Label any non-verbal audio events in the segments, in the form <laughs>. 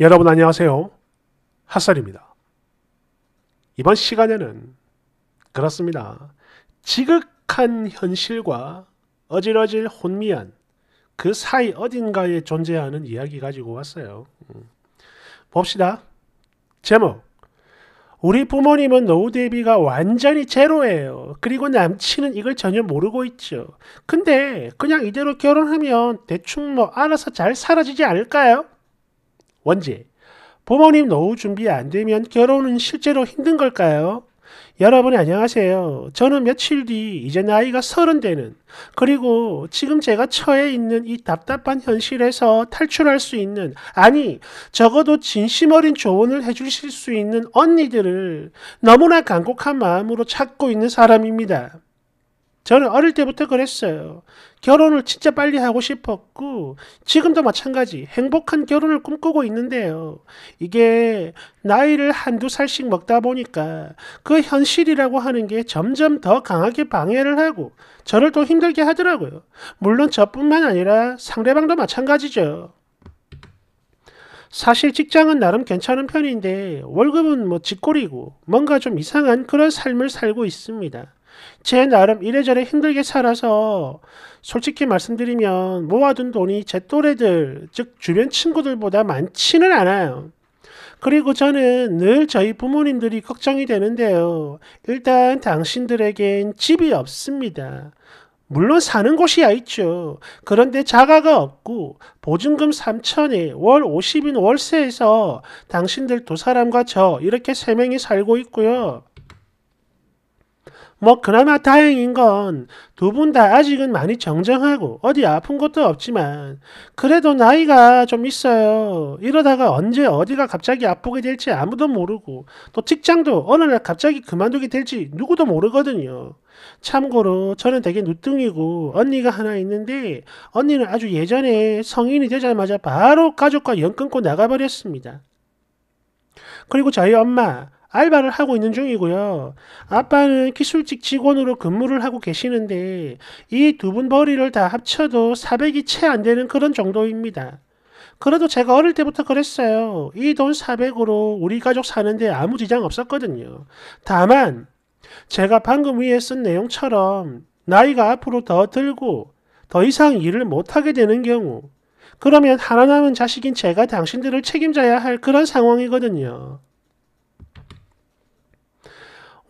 여러분 안녕하세요. 핫살입니다. 이번 시간에는 그렇습니다. 지극한 현실과 어질어질 혼미한 그 사이 어딘가에 존재하는 이야기 가지고 왔어요. 음. 봅시다. 제목 우리 부모님은 노후 대비가 완전히 제로예요. 그리고 남친은 이걸 전혀 모르고 있죠. 근데 그냥 이대로 결혼하면 대충 뭐 알아서 잘 사라지지 않을까요? 원지. 부모님 노후 준비 안 되면 결혼은 실제로 힘든 걸까요? 여러분 안녕하세요. 저는 며칠 뒤 이제 나이가 서른 되는 그리고 지금 제가 처해 있는 이 답답한 현실에서 탈출할 수 있는 아니 적어도 진심 어린 조언을 해주실 수 있는 언니들을 너무나 간곡한 마음으로 찾고 있는 사람입니다. 저는 어릴 때부터 그랬어요. 결혼을 진짜 빨리 하고 싶었고 지금도 마찬가지 행복한 결혼을 꿈꾸고 있는데요. 이게 나이를 한두 살씩 먹다 보니까 그 현실이라고 하는 게 점점 더 강하게 방해를 하고 저를 또 힘들게 하더라고요. 물론 저뿐만 아니라 상대방도 마찬가지죠. 사실 직장은 나름 괜찮은 편인데 월급은 뭐직골이고 뭔가 좀 이상한 그런 삶을 살고 있습니다. 제 나름 이래저래 힘들게 살아서 솔직히 말씀드리면 모아둔 돈이 제 또래들, 즉 주변 친구들보다 많지는 않아요. 그리고 저는 늘 저희 부모님들이 걱정이 되는데요. 일단 당신들에겐 집이 없습니다. 물론 사는 곳이야 있죠. 그런데 자가가 없고 보증금 3천에 월 50인 월세에서 당신들 두 사람과 저 이렇게 세 명이 살고 있고요. 뭐 그나마 다행인 건 두 분 다 아직은 많이 정정하고 어디 아픈 것도 없지만 그래도 나이가 좀 있어요. 이러다가 언제 어디가 갑자기 아프게 될지 아무도 모르고 또 직장도 어느 날 갑자기 그만두게 될지 누구도 모르거든요. 참고로 저는 되게 누뚱이고 언니가 하나 있는데 언니는 아주 예전에 성인이 되자마자 바로 가족과 연 끊고 나가버렸습니다. 그리고 저희 엄마 알바를 하고 있는 중이고요. 아빠는 기술직 직원으로 근무를 하고 계시는데 이 두분 벌이를 다 합쳐도 400이 채 안 되는 그런 정도입니다. 그래도 제가 어릴 때부터 그랬어요. 이 돈 400으로 우리 가족 사는데 아무 지장 없었거든요. 다만 제가 방금 위에 쓴 내용처럼 나이가 앞으로 더 들고 더 이상 일을 못하게 되는 경우 그러면 하나 남은 자식인 제가 당신들을 책임져야 할 그런 상황이거든요.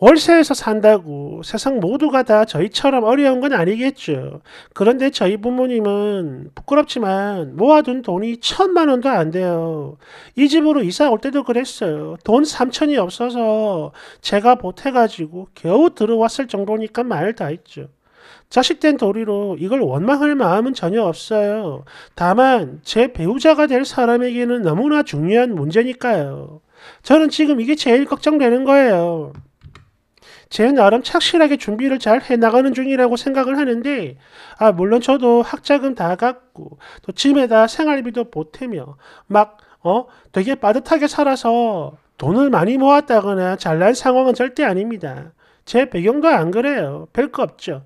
월세에서 산다고 세상 모두가 다 저희처럼 어려운 건 아니겠죠. 그런데 저희 부모님은 부끄럽지만 모아둔 돈이 천만 원도 안 돼요. 이 집으로 이사 올 때도 그랬어요. 돈 삼천이 없어서 제가 보태가지고 겨우 들어왔을 정도니까 말 다 했죠. 자식된 도리로 이걸 원망할 마음은 전혀 없어요. 다만 제 배우자가 될 사람에게는 너무나 중요한 문제니까요. 저는 지금 이게 제일 걱정되는 거예요. 제 나름 착실하게 준비를 잘 해나가는 중이라고 생각을 하는데, 아, 물론 저도 학자금 다 갚고, 또 집에다 생활비도 보태며, 막, 어, 되게 빠듯하게 살아서 돈을 많이 모았다거나 잘난 상황은 절대 아닙니다. 제 배경도 안 그래요. 별거 없죠.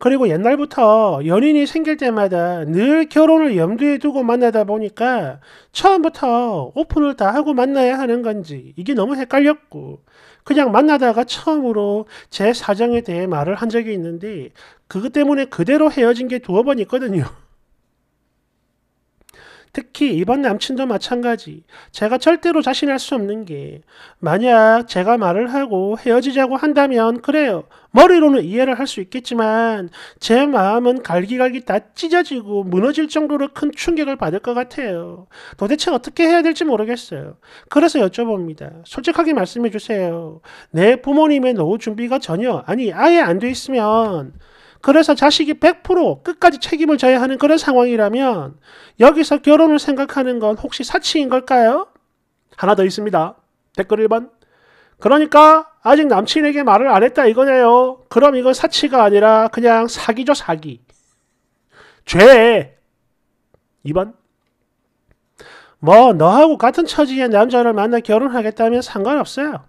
그리고 옛날부터 연인이 생길 때마다 늘 결혼을 염두에 두고 만나다 보니까 처음부터 오픈을 다 하고 만나야 하는 건지 이게 너무 헷갈렸고 그냥 만나다가 처음으로 제 사정에 대해 말을 한 적이 있는데 그것 때문에 그대로 헤어진 게 두어 번 있거든요. 특히 이번 남친도 마찬가지. 제가 절대로 자신할 수 없는 게 만약 제가 말을 하고 헤어지자고 한다면 그래요. 머리로는 이해를 할 수 있겠지만 제 마음은 갈기갈기 다 찢어지고 무너질 정도로 큰 충격을 받을 것 같아요. 도대체 어떻게 해야 될지 모르겠어요. 그래서 여쭤봅니다. 솔직하게 말씀해 주세요. 내 부모님의 노후 준비가 전혀 아니 아예 안 돼 있으면 그래서 자식이 100% 끝까지 책임을 져야 하는 그런 상황이라면 여기서 결혼을 생각하는 건 혹시 사치인 걸까요? 하나 더 있습니다. 댓글 1번. 그러니까 아직 남친에게 말을 안 했다 이거네요. 그럼 이건 사치가 아니라 그냥 사기죠, 사기. 죄. 2번. 뭐 너하고 같은 처지의 남자를 만나 결혼하겠다면 상관없어요.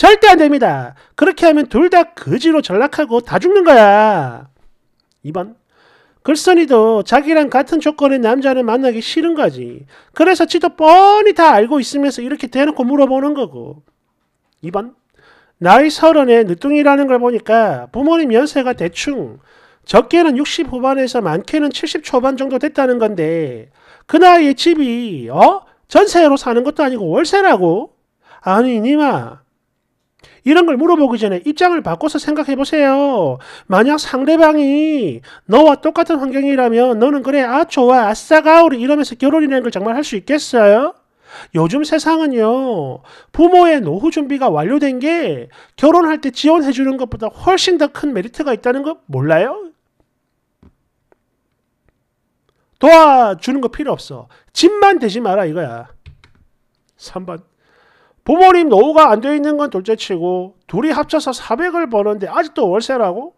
절대 안 됩니다. 그렇게 하면 둘 다 거지로 전락하고 다 죽는 거야. 2번. 글쓴이도 자기랑 같은 조건의 남자를 만나기 싫은 거지. 그래서 지도 뻔히 다 알고 있으면서 이렇게 대놓고 물어보는 거고. 2번. 나이 서른에 늦둥이라는 걸 보니까 부모님 연세가 대충 적게는 60 후반에서 많게는 70 초반 정도 됐다는 건데 그 나이에 집이 어? 전세로 사는 것도 아니고 월세라고? 아니 니마 이런 걸 물어보기 전에 입장을 바꿔서 생각해 보세요. 만약 상대방이 너와 똑같은 환경이라면 너는 그래, 아, 좋아, 아싸, 가오리 이러면서 결혼이라는 걸 정말 할 수 있겠어요? 요즘 세상은요, 부모의 노후 준비가 완료된 게 결혼할 때 지원해 주는 것보다 훨씬 더 큰 메리트가 있다는 거 몰라요? 도와주는 거 필요 없어. 집만 되지 마라 이거야. 3번. 부모님 노후가 안 돼 있는 건 둘째치고 둘이 합쳐서 400을 버는데 아직도 월세라고?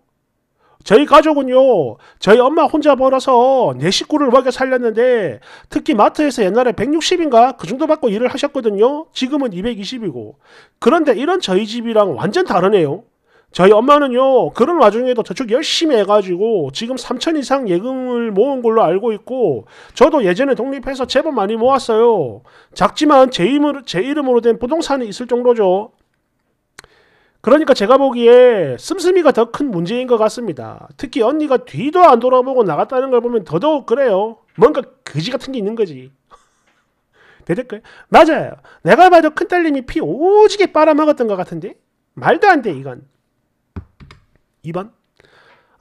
저희 가족은요 저희 엄마 혼자 벌어서 내 식구를 먹여 살렸는데 특히 마트에서 옛날에 160인가 그 정도 받고 일을 하셨거든요 지금은 220이고 그런데 이런 저희 집이랑 완전 다르네요 저희 엄마는요 그런 와중에도 저축 열심히 해가지고 지금 3천 이상 예금을 모은 걸로 알고 있고 저도 예전에 독립해서 제법 많이 모았어요 작지만 제 이름으로, 제 이름으로 된 부동산이 있을 정도죠 그러니까 제가 보기에 씀씀이가 더 큰 문제인 것 같습니다 특히 언니가 뒤도 안 돌아보고 나갔다는 걸 보면 더더욱 그래요 뭔가 그지 같은 게 있는 거지 <laughs> 대댓글 맞아요 내가 봐도 큰딸님이 피 오지게 빨아먹었던 것 같은데 말도 안 돼 이건 2번.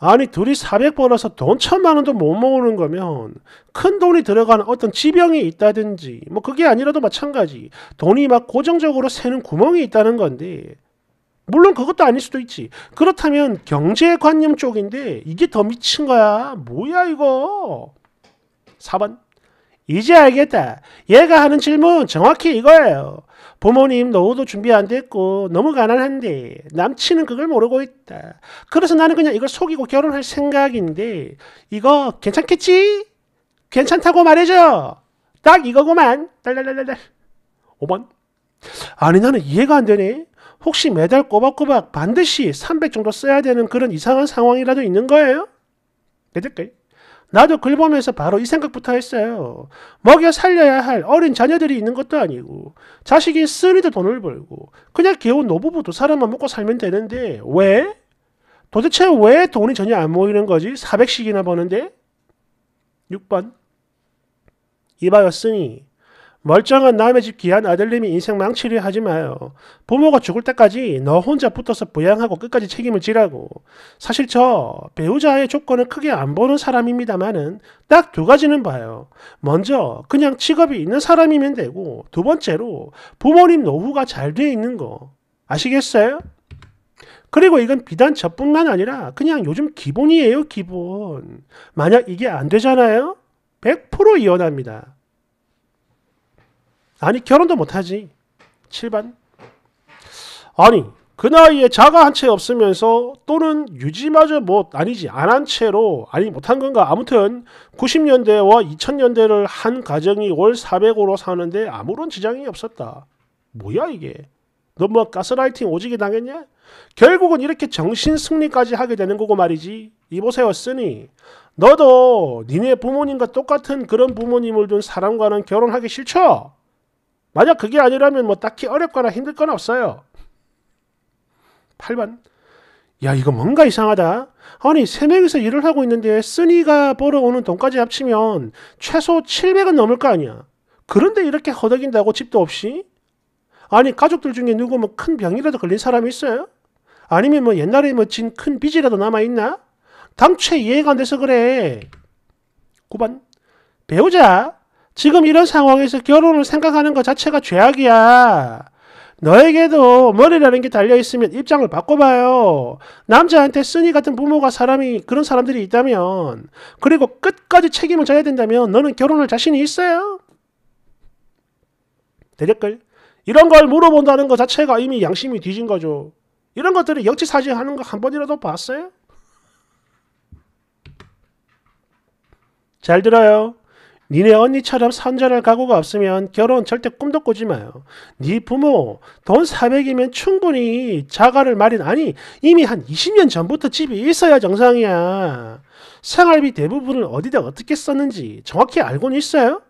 아니 둘이 400 벌어서 돈 천만 원도 못 모으는 거면 큰 돈이 들어가는 어떤 지병이 있다든지 뭐 그게 아니라도 마찬가지 돈이 막 고정적으로 새는 구멍이 있다는 건데 물론 그것도 아닐 수도 있지 그렇다면 경제관념 쪽인데 이게 더 미친 거야 뭐야 이거 4번 이제 알겠다 얘가 하는 질문 정확히 이거예요 부모님 노후도 준비 안 됐고 너무 가난한데 남친은 그걸 모르고 있다. 그래서 나는 그냥 이걸 속이고 결혼할 생각인데 이거 괜찮겠지? 괜찮다고 말해줘. 딱 이거구만. 달달달달 5번. 아니 나는 이해가 안 되네. 혹시 매달 꼬박꼬박 반드시 300 정도 써야 되는 그런 이상한 상황이라도 있는 거예요? 내 댓글. 나도 글 보면서 바로 이 생각부터 했어요. 먹여 살려야 할 어린 자녀들이 있는 것도 아니고 자식이 쓰리도 돈을 벌고 그냥 귀여 노부부 두 사람만 먹고 살면 되는데 왜? 도대체 왜 돈이 전혀 안 모이는 거지? 400씩이나 버는데? 6번 이바였으니 멀쩡한 남의 집 귀한 아들님이 인생 망치려 하지 마요. 부모가 죽을 때까지 너 혼자 붙어서 부양하고 끝까지 책임을 지라고. 사실 저 배우자의 조건을 크게 안 보는 사람입니다마는딱 두 가지는 봐요. 먼저 그냥 직업이 있는 사람이면 되고 두 번째로 부모님 노후가 잘 돼 있는 거. 아시겠어요? 그리고 이건 비단 저뿐만 아니라 그냥 요즘 기본이에요, 기본. 만약 이게 안 되잖아요? 100% 이혼합니다. 아니 결혼도 못하지. 7반. 아니 그 나이에 자가 한 채 없으면서 또는 유지마저 못 뭐 아니지 안 한 채로 아니 못한 건가 아무튼 90년대와 2000년대를 한 가정이 월 400으로 사는데 아무런 지장이 없었다. 뭐야 이게? 너 뭐 가스라이팅 오지게 당했냐? 결국은 이렇게 정신 승리까지 하게 되는 거고 말이지. 이보세였으니 너도 니네 부모님과 똑같은 그런 부모님을 둔 사람과는 결혼하기 싫죠? 만약 그게 아니라면 뭐 딱히 어렵거나 힘들 건 없어요. 8번 야 이거 뭔가 이상하다. 아니 3명이서 일을 하고 있는데 쓰니가 벌어오는 돈까지 합치면 최소 700은 넘을 거 아니야. 그런데 이렇게 허덕인다고 집도 없이? 아니 가족들 중에 누구 뭐 큰 병이라도 걸린 사람이 있어요? 아니면 뭐 옛날에 뭐 진 큰 빚이라도 남아있나? 당최 이해가 안 돼서 그래. 9번 배우자 지금 이런 상황에서 결혼을 생각하는 것 자체가 죄악이야. 너에게도 머리라는 게 달려있으면 입장을 바꿔봐요. 남자한테 쓰니 같은 부모가 사람이, 그런 사람들이 있다면, 그리고 끝까지 책임을 져야 된다면, 너는 결혼할 자신이 있어요? 대댓글. 이런 걸 물어본다는 것 자체가 이미 양심이 뒤진 거죠. 이런 것들을 역지사지 하는 거 한 번이라도 봤어요? 잘 들어요. 니네 언니처럼 선전할 각오가 없으면 결혼 절대 꿈도 꾸지 마요. 네 부모 돈 400이면 충분히 자가를 마련 아니 이미 한 20년 전부터 집이 있어야 정상이야. 생활비 대부분을 어디다 어떻게 썼는지 정확히 알고는 있어요?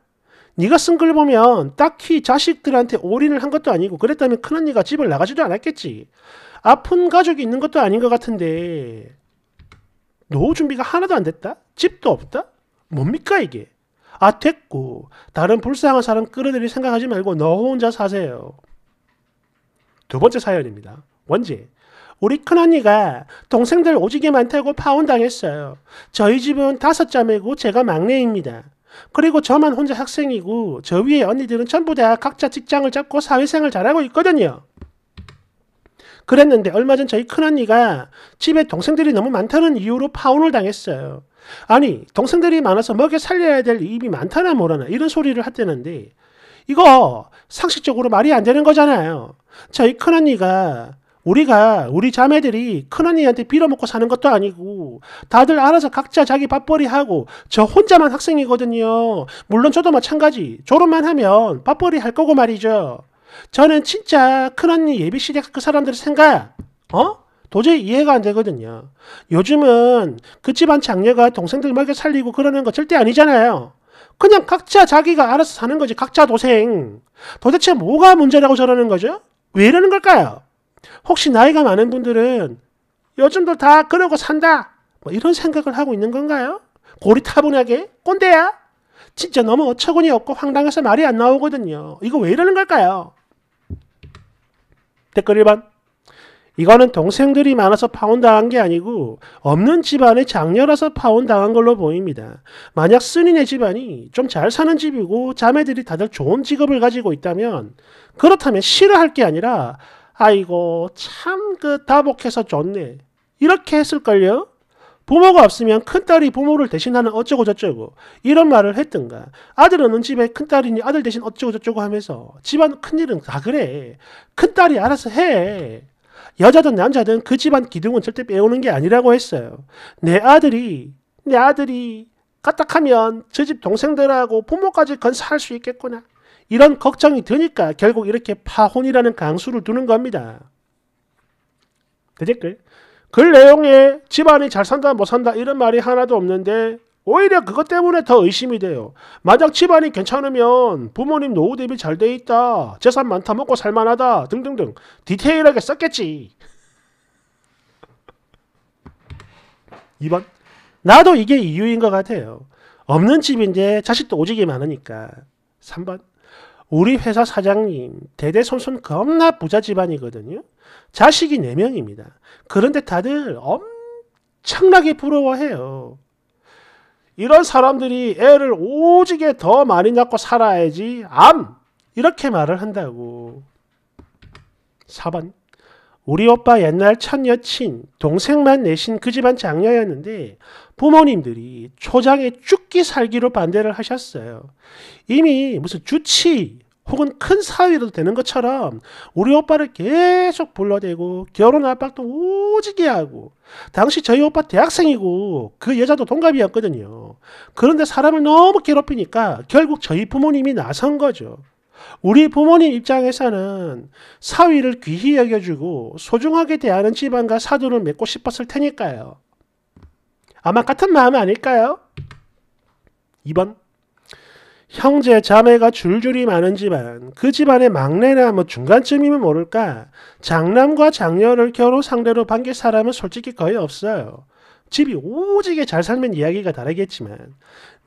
네가 쓴 글 보면 딱히 자식들한테 올인을 한 것도 아니고 그랬다면 큰언니가 집을 나가지도 않았겠지. 아픈 가족이 있는 것도 아닌 것 같은데 노후 준비가 하나도 안 됐다? 집도 없다? 뭡니까 이게? 아 됐고 다른 불쌍한 사람 끌어들이 생각하지 말고 너 혼자 사세요. 두 번째 사연입니다. 원지. 우리 큰언니가 동생들 오지게 많다고 파혼당했어요. 저희 집은 다섯 자매고 제가 막내입니다. 그리고 저만 혼자 학생이고 저 위에 언니들은 전부 다 각자 직장을 잡고 사회생활 잘하고 있거든요. 그랬는데 얼마 전 저희 큰언니가 집에 동생들이 너무 많다는 이유로 파혼을 당했어요. 아니 동생들이 많아서 먹여 살려야 될 입이 많다나 뭐라나 이런 소리를 하대는데 이거 상식적으로 말이 안 되는 거잖아요. 저희 큰언니가 우리가 우리 자매들이 큰언니한테 빌어먹고 사는 것도 아니고 다들 알아서 각자 자기 밥벌이 하고 저 혼자만 학생이거든요. 물론 저도 마찬가지 졸업만 하면 밥벌이 할 거고 말이죠. 저는 진짜 큰언니 예비시대그 사람들 생각 어? 도저히 이해가 안 되거든요. 요즘은 그 집안 장녀가 동생들 먹여 살리고 그러는 거 절대 아니잖아요. 그냥 각자 자기가 알아서 사는 거지. 각자 도생. 도대체 뭐가 문제라고 저러는 거죠? 왜 이러는 걸까요? 혹시 나이가 많은 분들은 요즘도 다 그러고 산다. 뭐 이런 생각을 하고 있는 건가요? 고리타분하게? 꼰대야? 진짜 너무 어처구니 없고 황당해서 말이 안 나오거든요. 이거 왜 이러는 걸까요? 댓글 1번. 이거는 동생들이 많아서 파혼당한 게 아니고 없는 집안의 장녀라서 파혼당한 걸로 보입니다. 만약 스님네 집안이 좀 잘 사는 집이고 자매들이 다들 좋은 직업을 가지고 있다면 그렇다면 싫어할 게 아니라 아이고 참 그 다복해서 좋네 이렇게 했을걸요? 부모가 없으면 큰딸이 부모를 대신하는 어쩌고저쩌고 이런 말을 했든가 아들은 집에 큰딸이니 아들 대신 어쩌고저쩌고 하면서 집안 큰일은 다 그래 큰딸이 알아서 해 여자든 남자든 그 집안 기둥은 절대 빼오는 게 아니라고 했어요. 내 아들이 내 아들이 까딱하면 저 집 동생들하고 부모까지 건사할 수 있겠구나. 이런 걱정이 드니까 결국 이렇게 파혼이라는 강수를 두는 겁니다. 대댓글. 그 내용에 집안이 잘 산다 못 산다 이런 말이 하나도 없는데 오히려 그것 때문에 더 의심이 돼요. 만약 집안이 괜찮으면 부모님 노후 대비 잘 돼 있다, 재산 많다, 먹고 살만하다 등등등 디테일하게 썼겠지. 2번 나도 이게 이유인 것 같아요. 없는 집인데 자식도 오지게 많으니까. 3번 우리 회사 사장님 대대손손 겁나 부자 집안이거든요. 자식이 4명입니다. 그런데 다들 엄청나게 부러워해요. 이런 사람들이 애를 오지게 더 많이 낳고 살아야지 암 이렇게 말을 한다고 4번 우리 오빠 옛날 첫 여친 동생만 내신 그 집안 장녀였는데 부모님들이 초장에 죽기 살기로 반대를 하셨어요. 이미 무슨 주치 혹은 큰 사위도 되는 것처럼 우리 오빠를 계속 불러대고 결혼 압박도 오지게 하고 당시 저희 오빠 대학생이고 그 여자도 동갑이었거든요. 그런데 사람을 너무 괴롭히니까 결국 저희 부모님이 나선 거죠. 우리 부모님 입장에서는 사위를 귀히 여겨주고 소중하게 대하는 집안과 사도를 맺고 싶었을 테니까요. 아마 같은 마음 아닐까요? 2번 형제 자매가 줄줄이 많은 집안, 그 집안의 막내나 뭐 중간쯤이면 모를까 장남과 장녀를 겨루 상대로 반길 사람은 솔직히 거의 없어요. 집이 오지게 잘 살면 이야기가 다르겠지만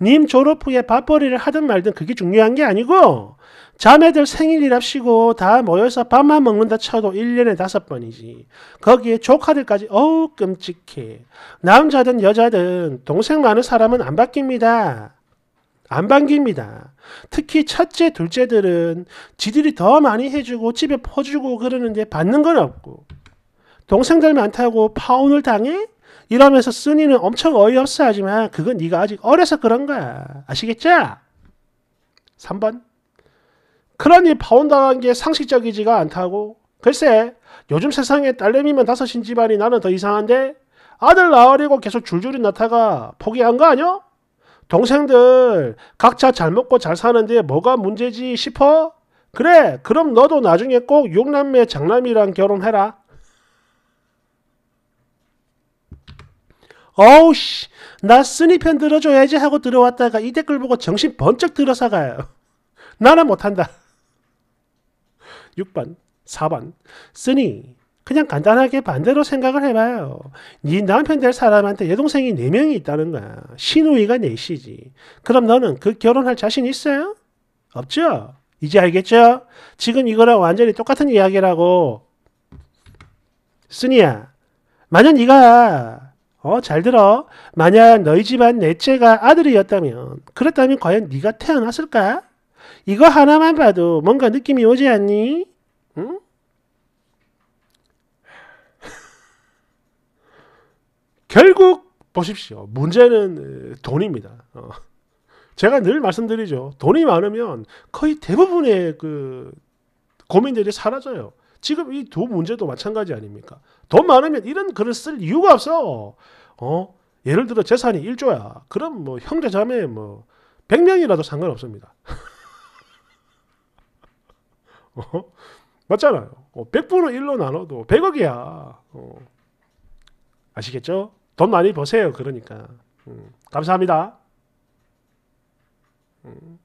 님 졸업 후에 밥벌이를 하든 말든 그게 중요한 게 아니고 자매들 생일이랍시고 다 모여서 밥만 먹는다 쳐도 1년에 다섯 번이지 거기에 조카들까지 어우 끔찍해 남자든 여자든 동생 많은 사람은 안 바뀝니다 안 반깁니다. 특히 첫째, 둘째들은 지들이 더 많이 해주고 집에 퍼주고 그러는데 받는 건 없고 동생들 많다고 파혼을 당해? 이러면서 쓰니는 엄청 어이없어 하지만 그건 네가 아직 어려서 그런 거야. 아시겠죠? 3번 그러니 파혼당한 게 상식적이지가 않다고 글쎄 요즘 세상에 딸내미만 다섯인 집안이 나는 더 이상한데 아들 낳으려고 계속 줄줄이 낳다가 포기한 거아니 동생들 각자 잘 먹고 잘 사는데 뭐가 문제지 싶어? 그래, 그럼 너도 나중에 꼭 육남매 장남이랑 결혼해라. 어우 씨, 나 쓰니 편 들어줘야지 하고 들어왔다가 이 댓글 보고 정신 번쩍 들어서 가요. 나는 못한다. 6번, 4번, 쓰니 그냥 간단하게 반대로 생각을 해봐요. 네 남편 될 사람한테 여동생이 4명이 있다는 거야. 시누이가 4시지. 그럼 너는 그 결혼할 자신 있어요? 없죠? 이제 알겠죠? 지금 이거랑 완전히 똑같은 이야기라고. 순이야, 만약 네가 어, 잘 들어. 만약 너희 집안 넷째가 아들이었다면, 그랬다면 과연 네가 태어났을까? 이거 하나만 봐도 뭔가 느낌이 오지 않니? 응? 결국 보십시오. 문제는 돈입니다. 어. 제가 늘 말씀드리죠. 돈이 많으면 거의 대부분의 그 고민들이 사라져요. 지금 이 두 문제도 마찬가지 아닙니까? 돈 많으면 이런 글을 쓸 이유가 없어. 어? 예를 들어 재산이 1조야. 그럼 뭐 형제 자매 뭐 100명이라도 상관없습니다. <laughs> 어? 맞잖아요. 100분의 어, 1로 나눠도 100억이야. 어. 아시겠죠? 돈 많이 버세요. 그러니까. 음, 감사합니다. 음.